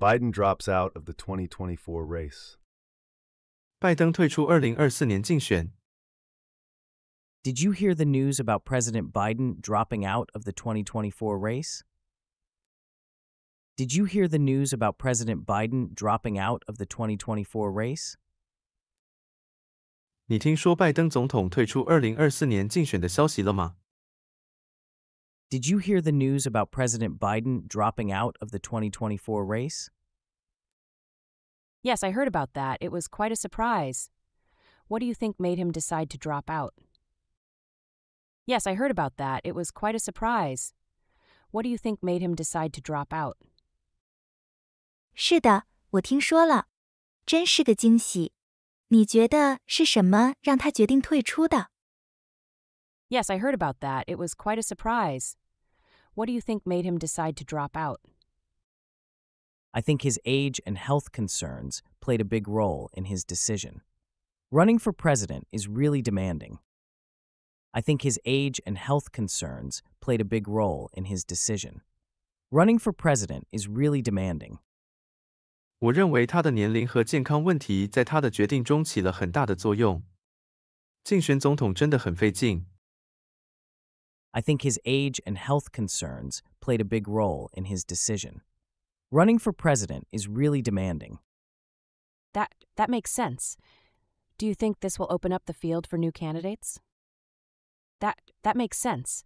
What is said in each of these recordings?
Biden drops out of the 2024 race. 拜登退出 you hear the news about President Biden dropping out of the 2024 race? Did you hear the news about President Biden dropping out of the 2024 race? 2024年竞选的消息了吗 did you hear the news about President Biden dropping out of the 2024 race? Yes, I heard about that. It was quite a surprise. What do you think made him decide to drop out? Yes, I heard about that. It was quite a surprise. What do you think made him decide to drop out? 是的，我听说了，真是个惊喜。你觉得是什么让他决定退出的？Yes, I heard about that. It was quite a surprise. What do you think made him decide to drop out? I think his age and health concerns played a big role in his decision. Running for president is really demanding. I think his age and health concerns played a big role in his decision. Running for president is really demanding. 我认为他的年龄和健康问题在他的决定中起了很大的作用。竞选总统真的很费劲。I think his age and health concerns played a big role in his decision. Running for president is really demanding. That that makes sense. Do you think this will open up the field for new candidates? That that makes sense.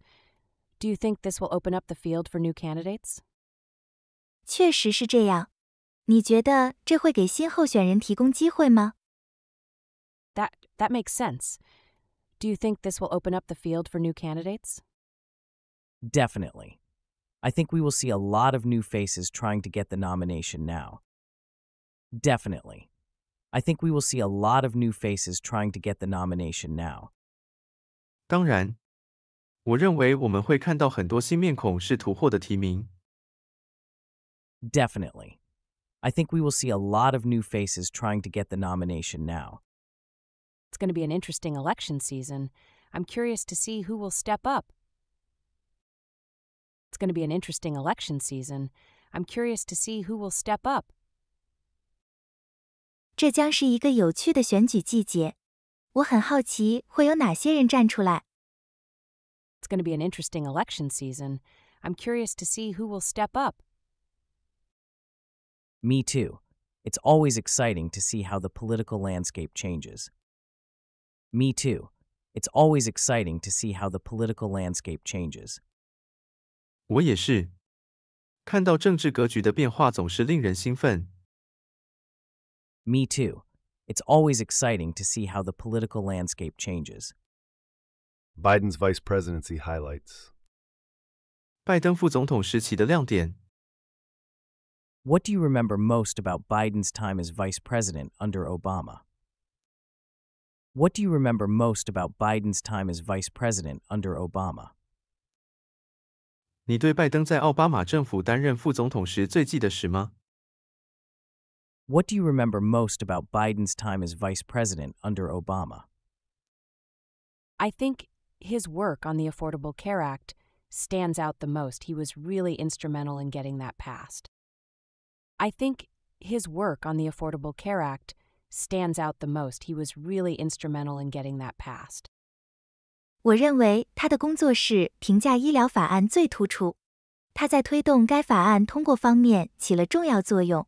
Do you think this will open up the field for new candidates? 确实是这样。你觉得这会给新候选人提供机会吗？That that makes sense. Do you think this will open up the field for new candidates? Definitely. I think we will see a lot of new faces trying to get the nomination now. Definitely. I think we will see a lot of new faces trying to get the nomination now. 当然，我认为我们会看到很多新面孔试图获得提名。Definitely. I think we will see a lot of new faces trying to get the nomination now. It's going to be an interesting election season. I'm curious to see who will step up it's going to be an interesting election season. I'm curious to see who will step up. 这将是一个有趣的选举季节，我很好奇会有哪些人站出来。It's going to be an interesting election season. I'm curious to see who will step up. Me too. It's always exciting to see how the political landscape changes. Me too. It's always exciting to see how the political landscape changes. 我也是。看到政治格局的变化总是令人兴奋。Me too. It's always exciting to see how the political landscape changes. Biden's vice presidency highlights. 拜登副总统时期的亮点。What do you remember most about Biden's time as vice president under Obama? What do you remember most about Biden's time as vice president under Obama? 你对拜登在奥巴马政府担任副总统时最记得时吗？What do you remember most about Biden's time as vice president under Obama? I think his work on the Affordable Care Act stands out the most. He was really instrumental in getting that passed. I think his work on the Affordable Care Act stands out the most. He was really instrumental in getting that passed. 我认为他的工作是评价医疗法案最突出，他在推动该法案通过方面起了重要作用。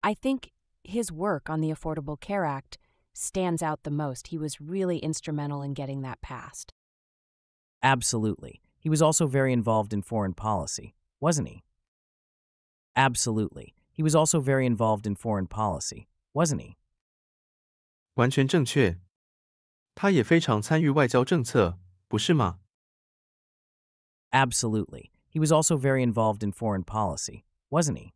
I think his work on the Affordable Care Act stands out the most. He was really instrumental in getting that passed. Absolutely. He was also very involved in foreign policy, wasn't he? Absolutely. He was also very involved in foreign policy, wasn't he? 完全正确。他也非常参与外交政策，不是吗？Absolutely. He was also very involved in foreign policy, wasn't he?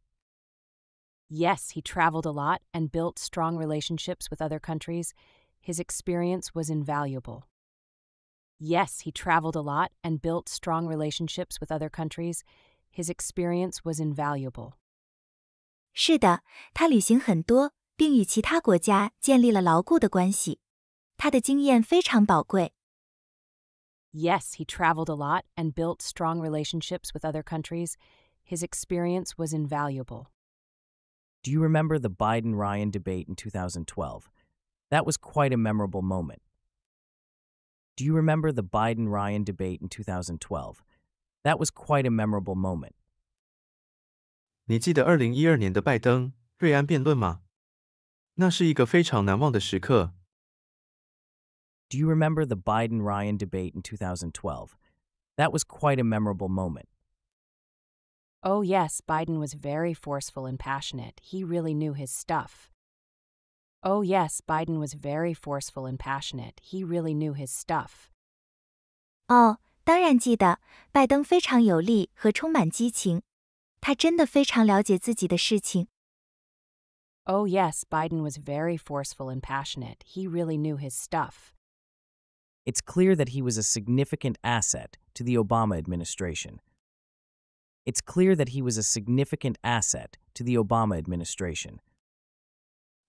Yes, he traveled a lot and built strong relationships with other countries. His experience was invaluable. Yes, he traveled a lot and built strong relationships with other countries. His experience was invaluable. 是的，他旅行很多，并与其他国家建立了牢固的关系。他的经验非常宝贵。Yes, he traveled a lot and built strong relationships with other countries. His experience was invaluable. Do you remember the Biden Ryan debate in 2012? That was quite a memorable moment. Do you remember the Biden Ryan debate in 2012? That was quite a memorable moment. 你记得2012年的拜登瑞安辩论吗？那是一个非常难忘的时刻，do you remember the Biden Ryan debate in 2012? That was quite a memorable moment. Oh, yes, Biden was very forceful and passionate. He really knew his stuff. Oh, yes, Biden was very forceful and passionate. He really knew his stuff. 哦，当然记得，拜登非常有力和充满激情，他真的非常了解自己的事情。Oh, yes, Biden was very forceful and passionate. He really knew his stuff it's clear that he was a significant asset to the Obama administration. It's clear that he was a significant asset to the Obama administration.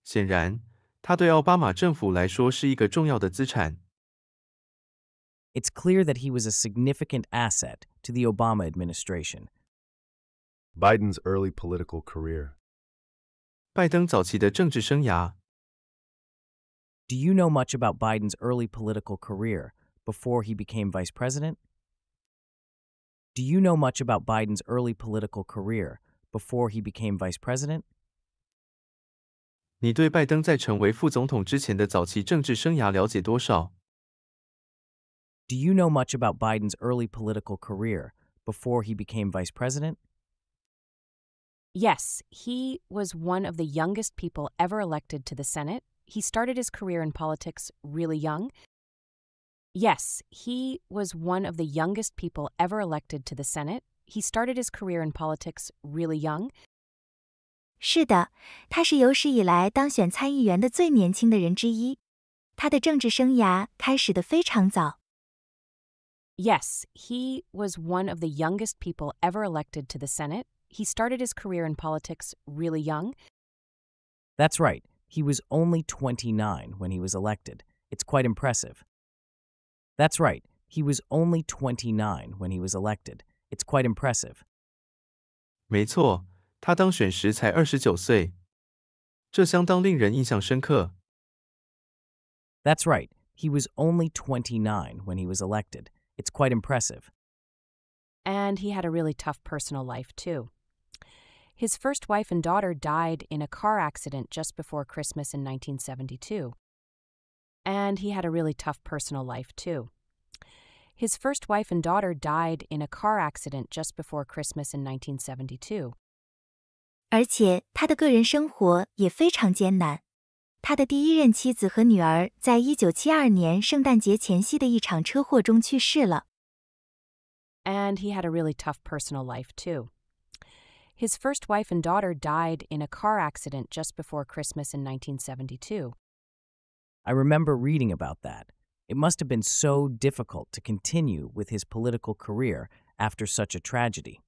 显然，他对奥巴马政府来说是一个重要的资产。It's clear that he was a significant asset to the Obama administration. Biden's early political career. 拜登早期的政治生涯。do you know much about Biden's early political career before he became vice president? Do you know much about Biden's early political career before he became vice president? 你对拜登在成为副总统之前的早期政治生涯了解多少？Do you know much about Biden's early political career before he became vice president? Yes, he was one of the youngest people ever elected to the Senate he started his career in politics really young. Yes, he was one of the youngest people ever elected to the Senate. He started his career in politics really young. 是的，他是有史以来当选参议员的最年轻的人之一。他的政治生涯开始的非常早。Yes, he was one of the youngest people ever elected to the Senate. He started his career in politics really young. That's right. He was only 29 when he was elected. It's quite impressive. That's right, he was only 29 when he was elected. It's quite impressive. 没错，他当选时才二十九岁，这相当令人印象深刻。That's right, he was only 29 when he was elected. It's quite impressive. And he had a really tough personal life, too. His first wife and daughter died in a car accident just before Christmas in 1972. And he had a really tough personal life, too. His first wife and daughter died in a car accident just before Christmas in 1972. And he had a really tough personal life too. His first wife and daughter died in a car accident just before Christmas in 1972. I remember reading about that. It must have been so difficult to continue with his political career after such a tragedy.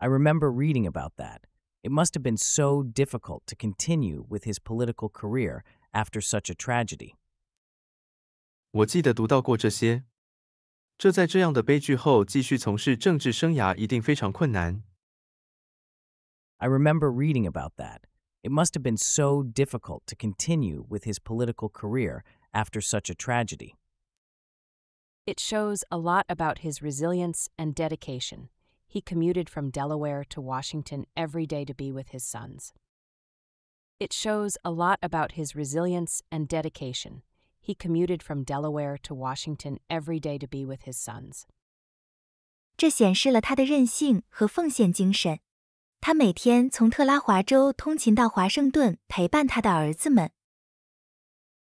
I remember reading about that. It must have been so difficult to continue with his political career after such a tragedy. 我记得读到过这些，这在这样的悲剧后继续从事政治生涯一定非常困难。I remember reading about that. It must have been so difficult to continue with his political career after such a tragedy. It shows a lot about his resilience and dedication. He commuted from Delaware to Washington every day to be with his sons. It shows a lot about his resilience and dedication. He commuted from Delaware to Washington every day to be with his sons. 这显示了他的韧性和奉献精神。他每天从特拉华州通勤到华盛顿，陪伴他的儿子们。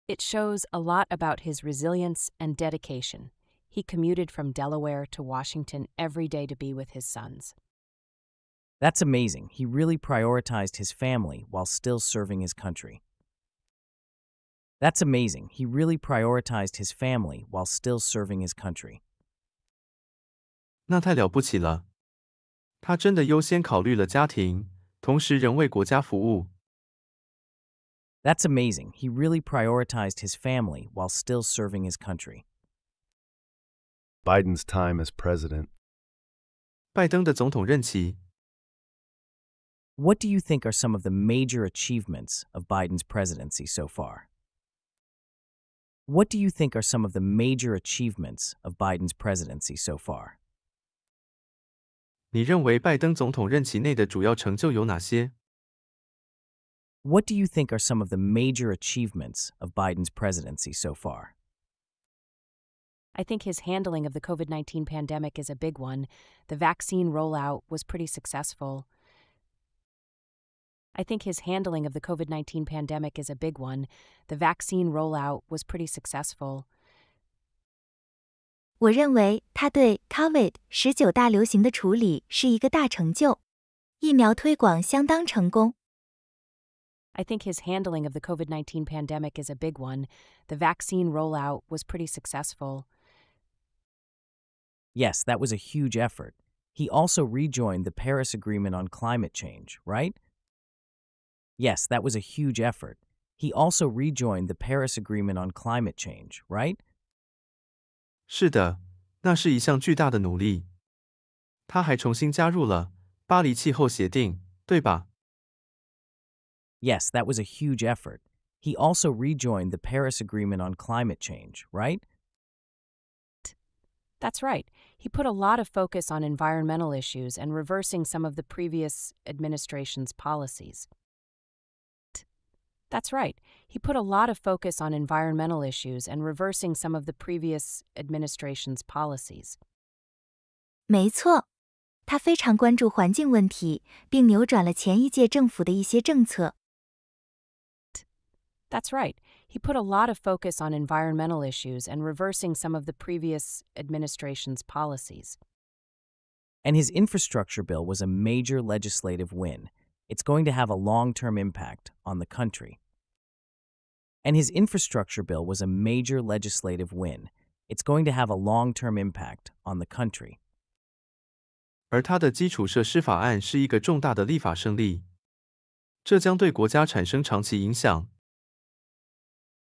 It shows a lot about his resilience and dedication. He commuted from Delaware to Washington every day to be with his sons. That's amazing. He really prioritized his family while still serving his country. That's amazing. He really prioritized his family while still serving his country. 那太了不起了！他真的优先考虑了家庭，同时仍为国家服务。That's amazing. He really prioritized his family while still serving his country. Biden's time as president. 拜登的总统任期。What do you think are some of the major achievements of Biden's presidency so far? What do you think are some of the major achievements of Biden's presidency so far? 你认为拜登总统任期内的主要成就有哪些？What do you think are some of the major achievements of Biden's presidency so far? I think his handling of the COVID 19 pandemic is a big one. The vaccine rollout was pretty successful. I think his handling of the COVID 19 pandemic is a big one. The vaccine rollout was pretty successful. 我认为他对 covid 十九大流行的处理是一个大成就，疫苗推广相当成功。I think his handling of the COVID 19 pandemic is a big one. The vaccine rollout was pretty successful. Yes, that was a huge effort. He also rejoined the Paris Agreement on climate change, right? Yes, that was a huge effort. He also rejoined the Paris Agreement on climate change, right? 是的，那是一项巨大的努力。他还重新加入了巴黎气候协定，对吧？Yes, that was a huge effort. He also rejoined the Paris Agreement on climate change, right? That's right. He put a lot of focus on environmental issues and reversing some of the previous administration's policies. That's right. He put a lot of focus on environmental issues and reversing some of the previous administration's policies. That's right. He put a lot of focus on environmental issues and reversing some of the previous administration's policies. And his infrastructure bill was a major legislative win it's going to have a long term impact on the country. And his infrastructure bill was a major legislative win. It's going to have a long term impact on the country. 而他的基础设施法案是一个重大的立法胜利，这将对国家产生长期影响。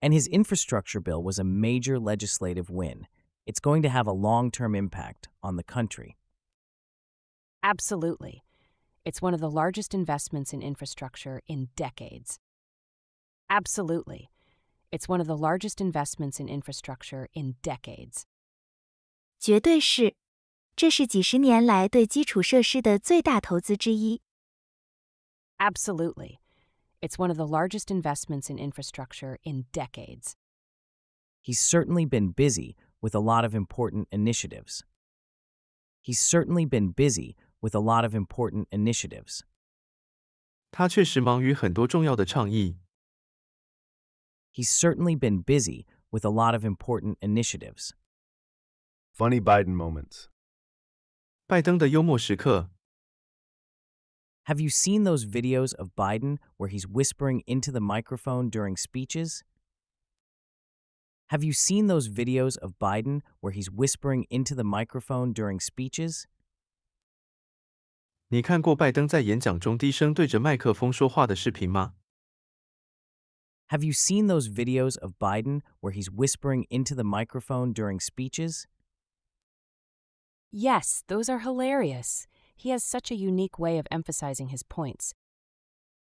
And his infrastructure bill was a major legislative win. It's going to have a long term impact on the country. Absolutely. It's one of the largest investments in infrastructure in decades. Absolutely. It's one of the largest investments in infrastructure in decades. Absolutely, It's one of the largest investments in infrastructure in decades. He's certainly been busy with a lot of important initiatives. He's certainly been busy with a lot of important initiatives. He's certainly been busy with a lot of important initiatives. Funny Biden moments. Have you seen those videos of Biden where he's whispering into the microphone during speeches? Have you seen those videos of Biden where he's whispering into the microphone during speeches? 你看过拜登在演讲中低声对着麦克风说话的视频吗？Have you seen those videos of Biden where he's whispering into the microphone during speeches? Yes, those are hilarious. He has such a unique way of emphasizing his points.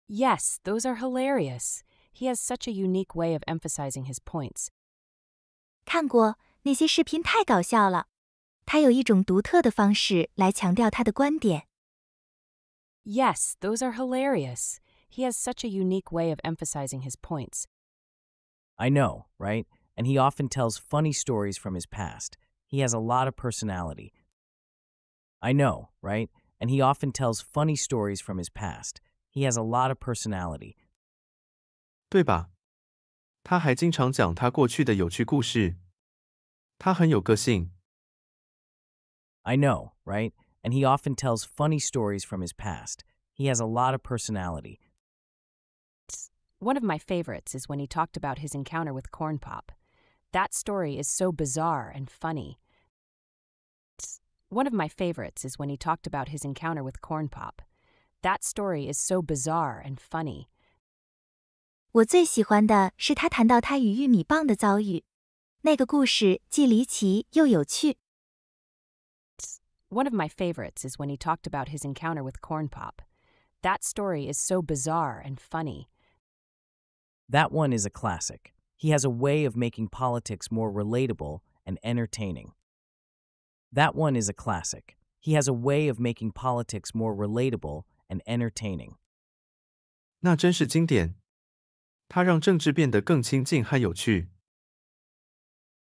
Yes, those are hilarious. He has such a unique way of emphasizing his points. 看过那些视频太搞笑了，他有一种独特的方式来强调他的观点。Yes, those are hilarious. He has such a unique way of emphasizing his points. I know, right? And he often tells funny stories from his past. He has a lot of personality. I know, right? And he often tells funny stories from his past. He has a lot of personality. 对吧？他还经常讲他过去的有趣故事。他很有个性。I know, right? and he often tells funny stories from his past. He has a lot of personality. One of my favorites is when he talked about his encounter with Corn Pop. That story is so bizarre and funny. One of my favorites is when he talked about his encounter with Corn Pop. That story is so bizarre and funny. 我最喜欢的是他谈到他与玉米棒的遭遇，那个故事既离奇又有趣。one of my favorites is when he talked about his encounter with Corn Pop. That story is so bizarre and funny. That one is a classic. He has a way of making politics more relatable and entertaining. That one is a classic. He has a way of making politics more relatable and entertaining. 那真是经典。它让政治变得更亲近和有趣。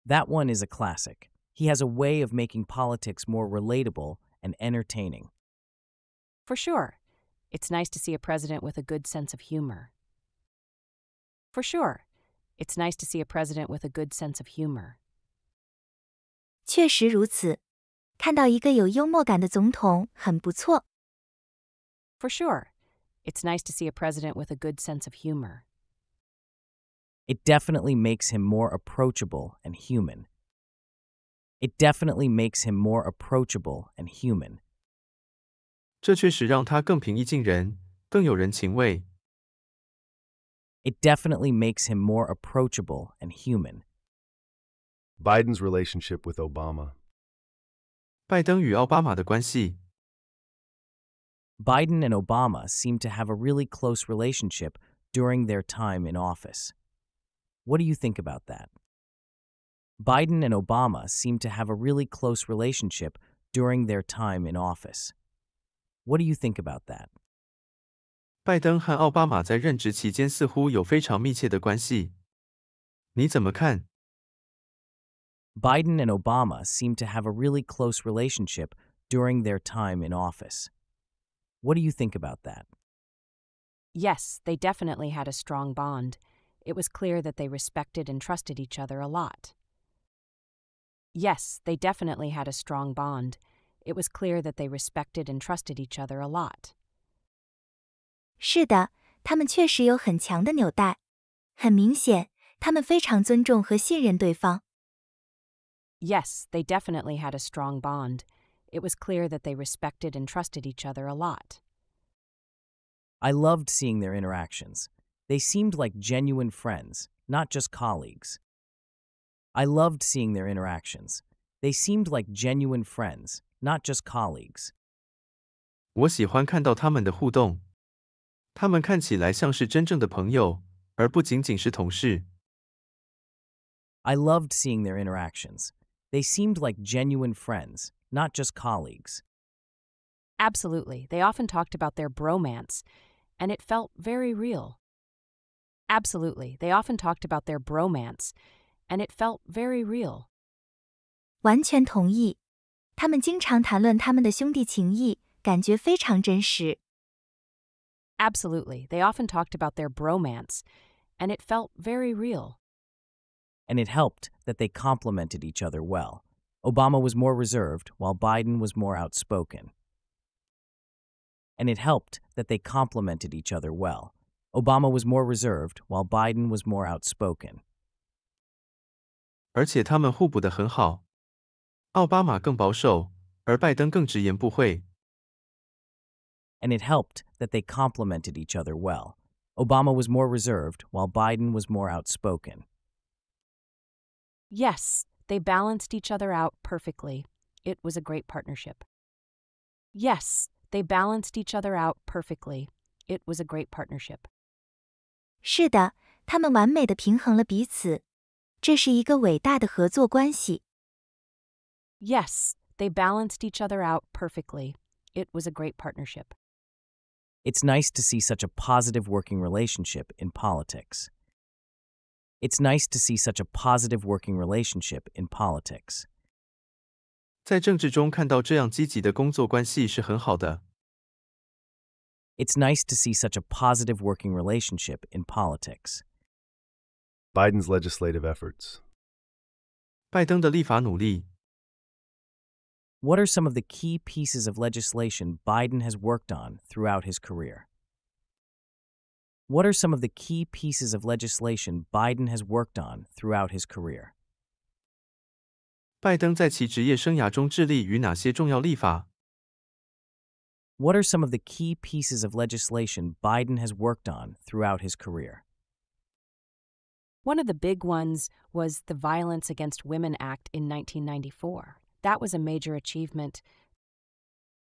That one is a classic. He has a way of making politics more relatable and entertaining. For sure. It's nice to see a president with a good sense of humor. For sure. It's nice to see a president with a good sense of humor. 确实如此，看到一个有幽默感的总统很不错。For sure. It's nice to see a president with a good sense of humor. It definitely makes him more approachable and human. It definitely makes him more approachable and human. It definitely makes him more approachable and human. Biden's relationship with Obama. Biden and Obama seem to have a really close relationship during their time in office. What do you think about that? Biden and Obama seem to have a really close relationship during their time in office. What do you think about that? 拜登和奥巴马在任职期间似乎有非常密切的关系，你怎么看？Biden and Obama seem to have a really close relationship during their time in office. What do you think about that? Yes, they definitely had a strong bond. It was clear that they respected and trusted each other a lot. Yes, they definitely had a strong bond. It was clear that they respected and trusted each other a lot. 是的，他们确实有很强的纽带。很明显，他们非常尊重和信任对方。Yes, they definitely had a strong bond. It was clear that they respected and trusted each other a lot. I loved seeing their interactions. They seemed like genuine friends, not just colleagues. I loved seeing their interactions. They seemed like genuine friends, not just colleagues. 我喜欢看到他们的互动，他们看起来像是真正的朋友，而不仅仅是同事。I loved seeing their interactions. They seemed like genuine friends, not just colleagues. Absolutely. They often talked about their bromance, and it felt very real. Absolutely. They often talked about their bromance, and it felt very real. 完全同意，他们经常谈论他们的兄弟情谊，感觉非常真实。Absolutely, they often talked about their bromance, and it felt very real. And it helped that they complemented each other well. Obama was more reserved, while Biden was more outspoken. And it helped that they complemented each other well. Obama was more reserved, while Biden was more outspoken. 而且他们互补的很好。奥巴马更保守，而拜登更直言不讳。And it helped that they complemented each other well. Obama was more reserved, while Biden was more outspoken. Yes, they balanced each other out perfectly. It was a great partnership. Yes, they balanced each other out perfectly. It was a great partnership. 是的，他们完美的平衡了彼此，这是一个伟大的合作关系。Yes, they balanced each other out perfectly. It was a great partnership. It's nice to see such a positive working relationship in politics. It's nice to see such a positive working relationship in politics. It's nice to see such a positive working relationship in politics. Biden's legislative efforts. What are some of the key pieces of legislation Biden has worked on throughout his career? What are some of the key pieces of legislation Biden has worked on throughout his career? What are some of the key pieces of legislation Biden has worked on throughout his career? One of the big ones was the Violence Against Women Act in 1994. That was a major achievement.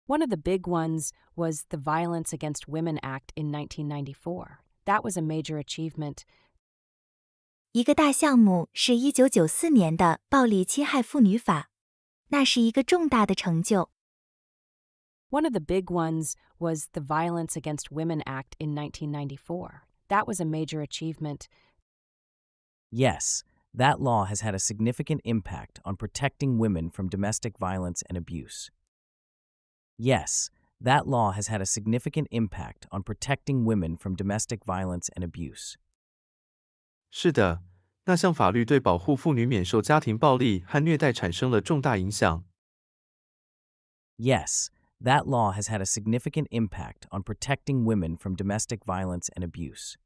One of the big ones was the Violence Against Women Act in 1994. That was a major achievement. 一个大项目是1994年的《暴力侵害妇女法》，那是一个重大的成就。One of the big ones was the Violence Against Women Act in 1994. That was a major achievement. Yes, that law has had a significant impact on protecting women from domestic violence and abuse. Yes, that law has had a significant impact on protecting women from domestic violence and abuse. 是的，那项法律对保护妇女免受家庭暴力和虐待产生了重大影响。Yes, that law has had a significant impact on protecting women from domestic violence and abuse.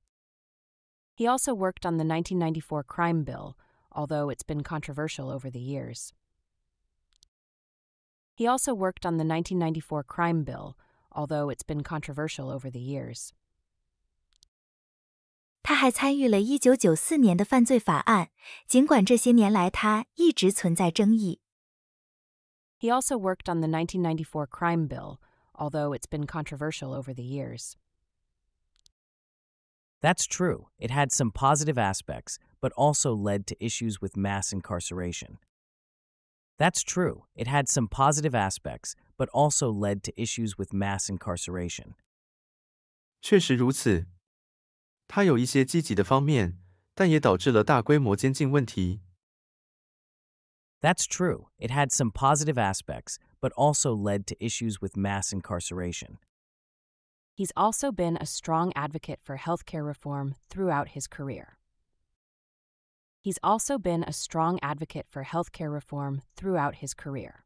He also worked on the 1994 crime bill, although it's been controversial over the years. He also worked on the 1994 crime bill, although it's been controversial over the years. 他还参与了 also worked on the 1994 crime bill, although it's been controversial over the years. That's true, it had some positive aspects, but also led to issues with mass incarceration. That's true, it had some positive aspects, but also led to issues with mass incarceration. That's true, it had some positive aspects, but also led to issues with mass incarceration. He's also been a strong advocate for healthcare reform throughout his career. He's also been a strong advocate for healthcare reform throughout his career.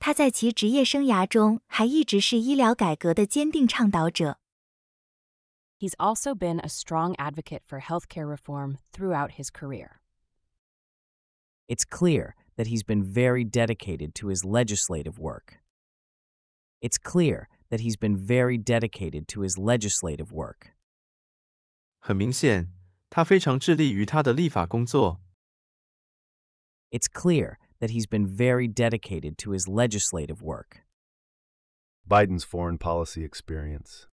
他在其职业生涯中还一直是医疗改革的坚定倡导者。He's also been a strong advocate for healthcare reform throughout his career. It's clear that he's been very dedicated to his legislative work. It's clear that he's been very dedicated to his legislative work. it's clear that he's been very dedicated to his legislative work. Biden's foreign policy experience.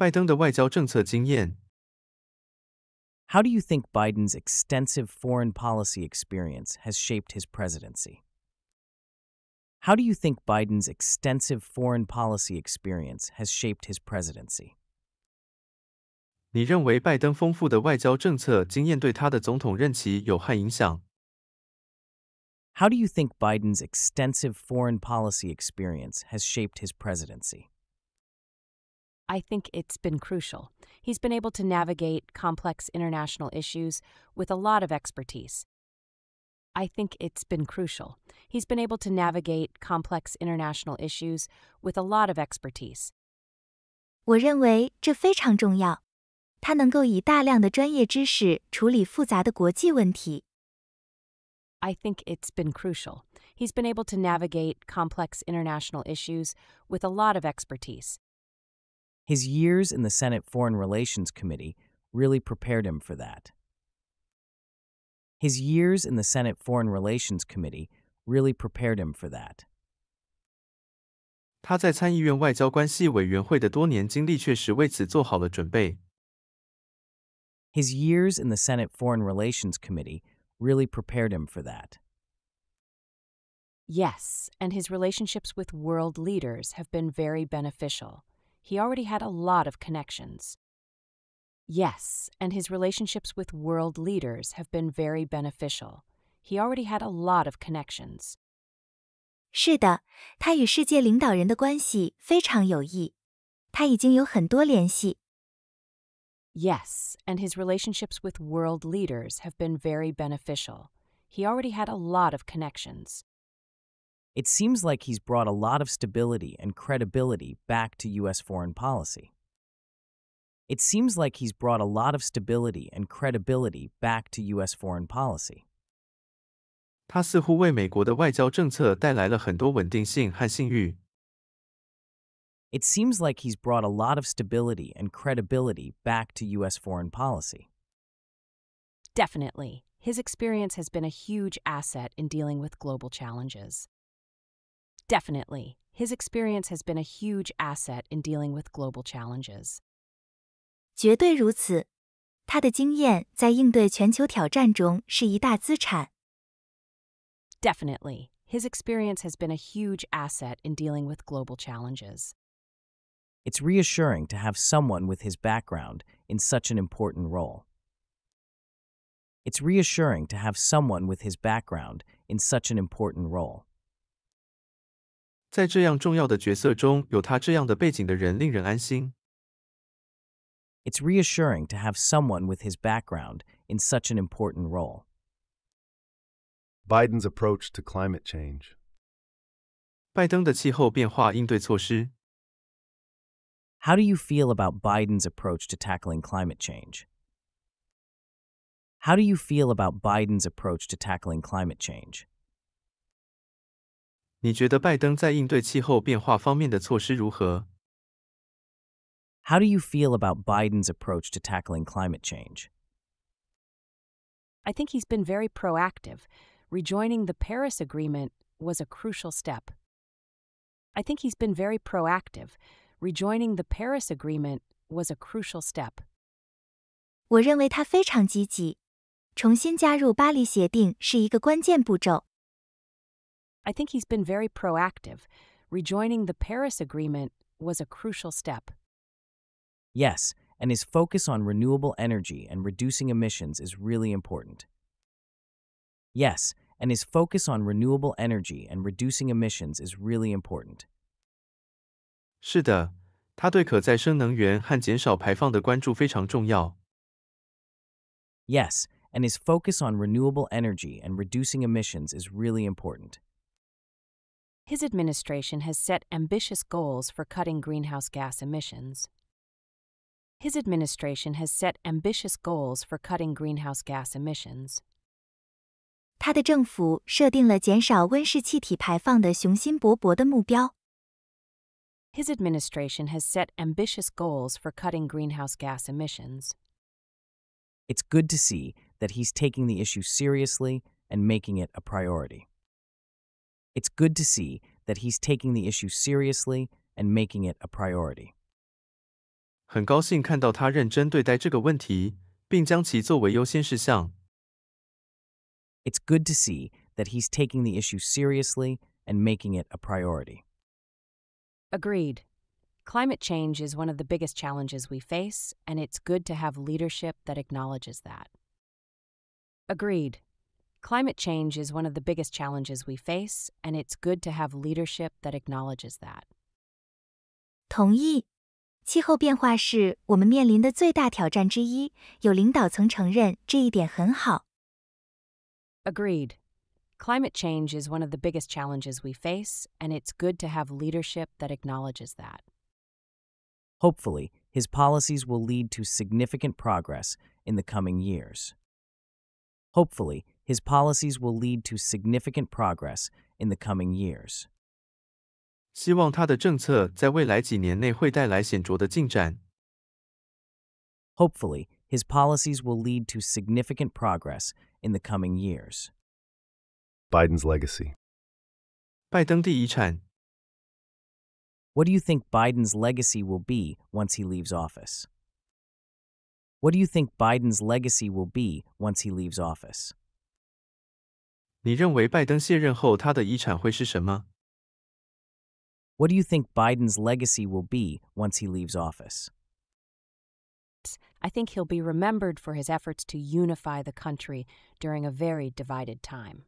do you think Biden's extensive foreign policy experience has shaped his presidency? How do you think Biden's extensive foreign policy experience has shaped his presidency? 你认为拜登丰富的外交政策经验对他的总统任期有害影响？How do you think Biden's extensive foreign policy experience has shaped his presidency? I think it's been crucial. He's been able to navigate complex international issues with a lot of expertise. I think it's been crucial. He's been able to navigate complex international issues with a lot of expertise. 我认为这非常重要。他能够以大量的专业知识处理复杂的国际问题。I think it's been crucial. He's been able to navigate complex international issues with a lot of expertise. His years in the Senate Foreign Relations Committee really prepared him for that. His years in the Senate Foreign Relations Committee really prepared him for that. 他在参议院外交关系委员会的多年经历确实为此做好了准备。His years in the Senate Foreign Relations Committee really prepared him for that. Yes, and his relationships with world leaders have been very beneficial. He already had a lot of connections. Yes, and his relationships with world leaders have been very beneficial. He already had a lot of connections. Yes, and his relationships with world leaders have been very beneficial. He already had a lot of connections. It seems like he's brought a lot of stability and credibility back to U.S. foreign policy it seems like he's brought a lot of stability and credibility back to U.S. foreign policy. 他似乎为美国的外交政策带来了很多稳定性和信誉。It seems like he's brought a lot of stability and credibility back to U.S. foreign policy. Definitely. His experience has been a huge asset in dealing with global challenges. Definitely. His experience has been a huge asset in dealing with global challenges. 绝对如此。他的经验在应对全球挑战中是一大资产。Definitely, his experience has been a huge asset in dealing with global challenges. It's reassuring to have someone with his background in such an important role. It's reassuring to have someone with his background in such an important role. 在这样重要的角色中，有他这样的背景的人，令人安心。it's reassuring to have someone with his background in such an important role. Biden's approach to climate change. How do you feel about Biden's approach to tackling climate change? How do you feel about Biden's approach to tackling climate change? 你觉得拜登在应对气候变化方面的措施如何？how do you feel about Biden's approach to tackling climate change? I think he's been very proactive. Rejoining the Paris Agreement was a crucial step. I think he's been very proactive. Rejoining the Paris Agreement was a crucial step. I think he's been very proactive. Rejoining the Paris Agreement was a crucial step. Yes, and his focus on renewable energy and reducing emissions is really important. Yes, and his focus on renewable energy and reducing emissions is really important. 是的，他对可再生能源和减少排放的关注非常重要。Yes, and his focus on renewable energy and reducing emissions is really important. His administration has set ambitious goals for cutting greenhouse gas emissions his administration has set ambitious goals for cutting greenhouse gas emissions. 他的政府设定了减少温室气体排放的雄心勃勃的目标。His administration has set ambitious goals for cutting greenhouse gas emissions. It's good to see that he's taking the issue seriously and making it a priority. It's good to see that he's taking the issue seriously and making it a priority. 很高兴看到他认真对待这个问题，并将其作为优先事项。It's good to see that he's taking the issue seriously and making it a priority. Agreed. Climate change is one of the biggest challenges we face, and it's good to have leadership that acknowledges that. Agreed. Climate change is one of the biggest challenges we face, and it's good to have leadership that acknowledges that. 同意。气候变化是我们面临的最大挑战之一，有领导层承认这一点很好。Agreed. Climate change is one of the biggest challenges we face, and it's good to have leadership that acknowledges that. Hopefully, his policies will lead to significant progress in the coming years. Hopefully, his policies will lead to significant progress in the coming years. 希望他的政策在未来几年内会带来显著的进展。Hopefully, his policies will lead to significant progress in the coming years. Biden's legacy. 拜登第遗产。What do you think Biden's legacy will be once he leaves office? What do you think Biden's legacy will be once he leaves office? 你认为拜登卸任后他的遗产会是什么？what do you think Biden's legacy will be once he leaves office? I think he'll be remembered for his efforts to unify the country during a very divided time.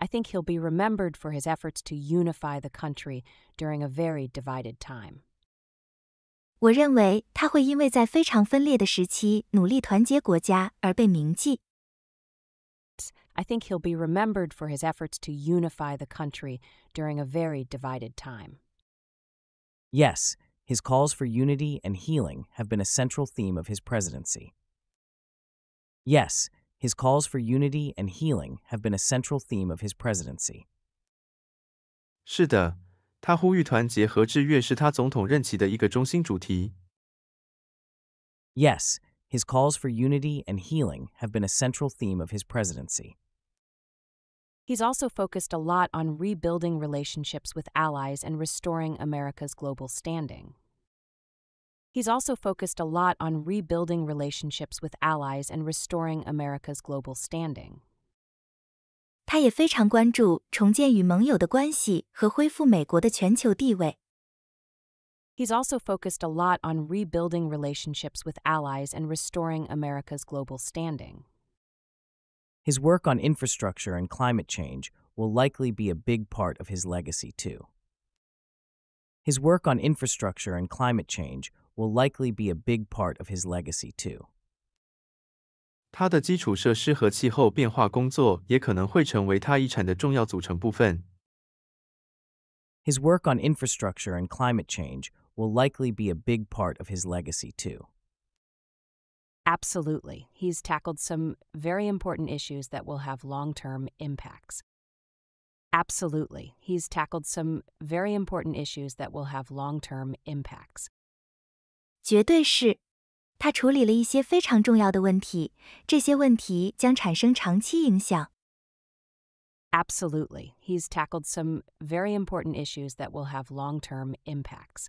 I think he'll be remembered for his efforts to unify the country during a very divided time. 我认为他会因为在非常分裂的时期努力团结国家而被铭记。I think he'll be remembered for his efforts to unify the country during a very divided time. Yes, his calls for unity and healing have been a central theme of his presidency. Yes, his calls for unity and healing have been a central theme of his presidency. Yes. His calls for unity and healing have been a central theme of his presidency. He's also focused a lot on rebuilding relationships with allies and restoring America's global standing. He's also focused a lot on rebuilding relationships with allies and restoring America's global standing. 他也非常关注重建与盟友的关系和恢复美国的全球地位。He's also focused a lot on rebuilding relationships with allies and restoring America's global standing. His work on infrastructure and climate change will likely be a big part of his legacy, too. His work on infrastructure and climate change will likely be a big part of his legacy, too. 他的基础设施和气候变化工作也可能会成为他遗产的重要组成部分。His work on infrastructure and climate change will likely be a big part of his legacy, too. Absolutely. He's tackled some very important issues that will have long term impacts. Absolutely. He's tackled some very important issues that will have long term impacts. 绝对是，他处理了一些非常重要的问题，这些问题将产生长期影响。Absolutely. He's tackled some very important issues that will have long term impacts.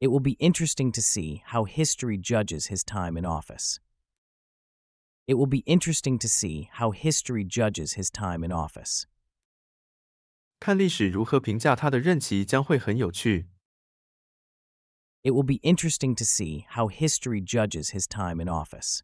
It will be interesting to see how history judges his time in office. It will be interesting to see how history judges his time in office. 看历史如何评价他的任期将会很有趣。It will be interesting to see how history judges his time in office.